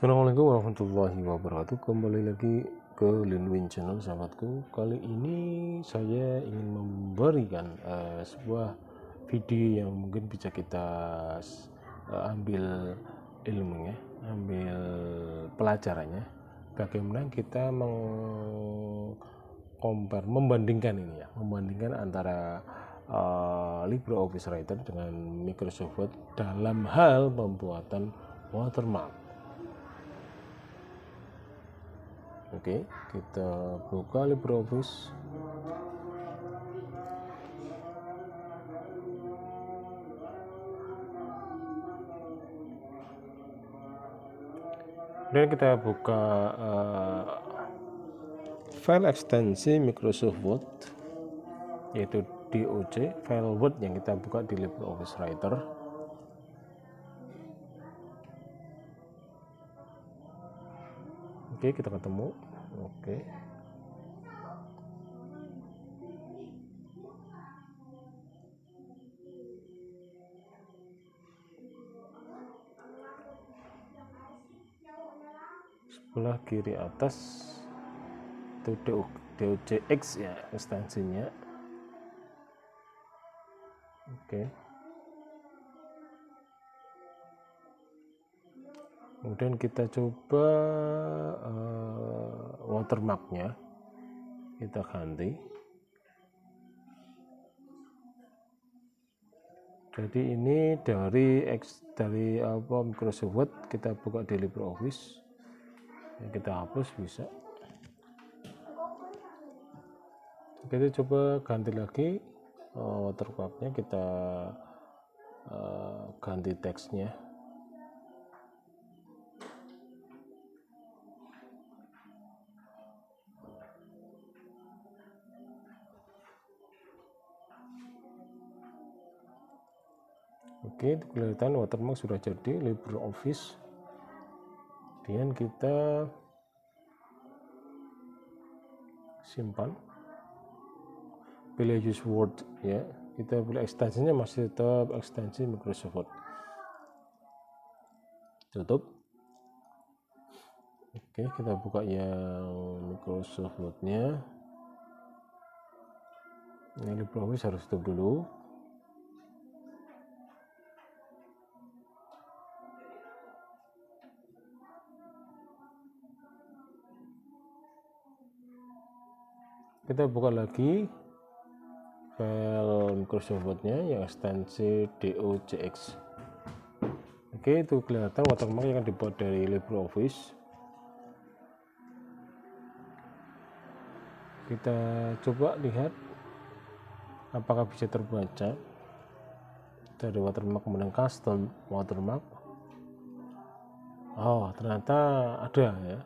Assalamualaikum warahmatullahi wabarakatuh Kembali lagi ke Linwin Channel sahabatku Kali ini saya ingin memberikan uh, sebuah video yang mungkin bisa kita uh, ambil ilmunya Ambil pelajarannya Bagaimana kita compare membandingkan ini ya Membandingkan antara uh, LibreOffice Writer dengan Microsoft Word Dalam hal pembuatan watermark Oke, kita buka LibreOffice. Kemudian kita buka uh, file ekstensi Microsoft Word yaitu DOC file Word yang kita buka di LibreOffice Writer. oke kita ketemu oke sebelah kiri atas itu DOCX ya instansinya oke okay. kemudian kita coba uh, watermarknya kita ganti jadi ini dari X dari eh, apa Microsoft Word kita buka di LibreOffice ya, kita hapus bisa kita coba ganti lagi uh, watermarknya kita uh, ganti teksnya Oke, kelihatan watermark sudah jadi LibreOffice. Kemudian kita simpan. Pilih use Word ya. Kita pilih ekstensinya masih tetap ekstensi Microsoft Word. Tutup. Oke, kita buka yang Microsoft Word-nya. Ini LibreOffice harus tutup dulu. kita buka lagi file Microsoft Word-nya yang ekstensi DOCX oke itu kelihatan watermark yang dibuat dari LibreOffice kita coba lihat apakah bisa terbaca dari watermark kemudian custom watermark oh ternyata ada ya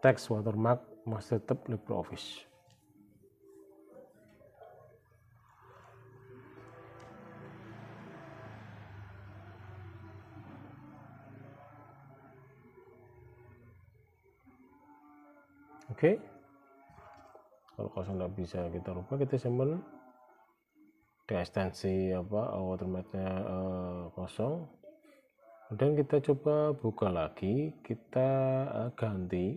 teks watermark masih tetap LibreOffice oke okay. kalau kosong nggak bisa kita rubah kita simpan di ekstensi apa watermarknya uh, eh, kosong kemudian kita coba buka lagi kita uh, ganti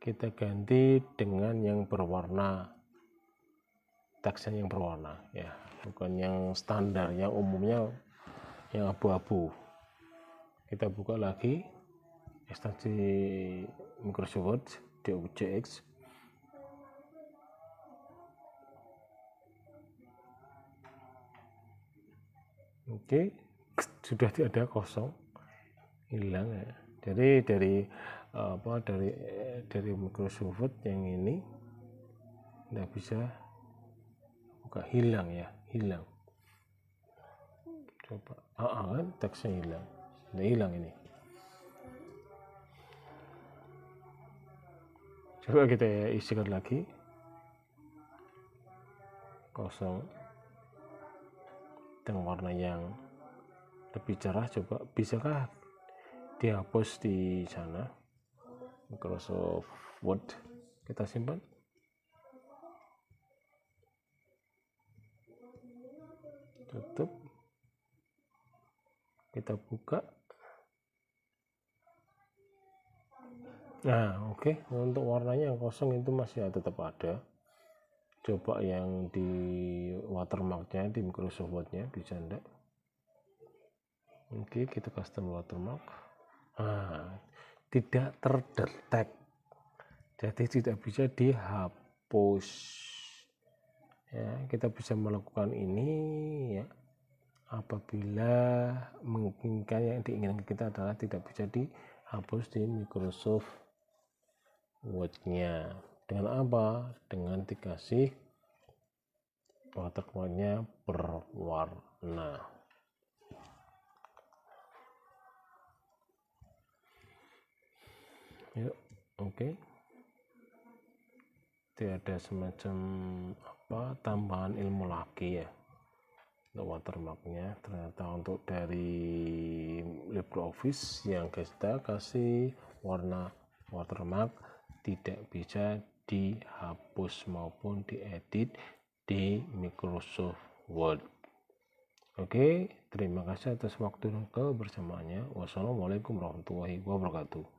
kita ganti dengan yang berwarna teksnya yang berwarna ya bukan yang standar yang umumnya yang abu-abu kita buka lagi ekstensi Microsoft Word DUCX Oke, sudah tidak ada kosong, hilang ya. Jadi dari apa dari dari microsoft yang ini tidak bisa buka hilang ya, hilang. Coba, ah, ah kan teksnya hilang, sudah hilang ini. coba kita isikan lagi kosong dengan warna yang lebih cerah coba bisakah dihapus di sana Microsoft Word kita simpan tutup kita buka Nah, oke. Okay. Untuk warnanya yang kosong itu masih ya tetap ada. Coba yang di watermarknya, di Microsoft Word-nya, bisa enggak? Oke, okay, kita custom watermark. Nah, tidak terdetek. Jadi tidak bisa dihapus. Ya, kita bisa melakukan ini ya apabila menginginkan yang diinginkan kita adalah tidak bisa dihapus di Microsoft membuatnya dengan apa? dengan dikasih watermarknya berwarna yuk oke okay. tidak ada semacam apa tambahan ilmu lagi ya untuk watermarknya ternyata untuk dari LibreOffice yang kita kasih warna watermark tidak bisa dihapus maupun diedit di Microsoft Word. Oke, terima kasih atas waktu dan kebersamaannya. Wassalamualaikum warahmatullahi wabarakatuh.